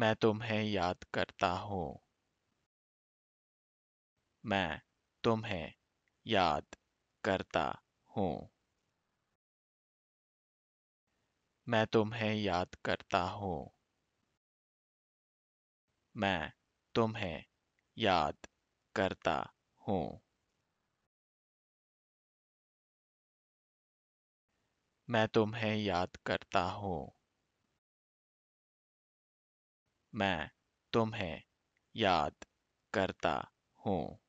मैं तुम्हें याद करता हूँ मैं तुम्हें याद करता हूँ मैं तुम्हें याद करता हूँ मैं तुम्हें याद करता हूँ मैं तुम्हें याद करता हूँ मैं तुम्हें याद करता हूँ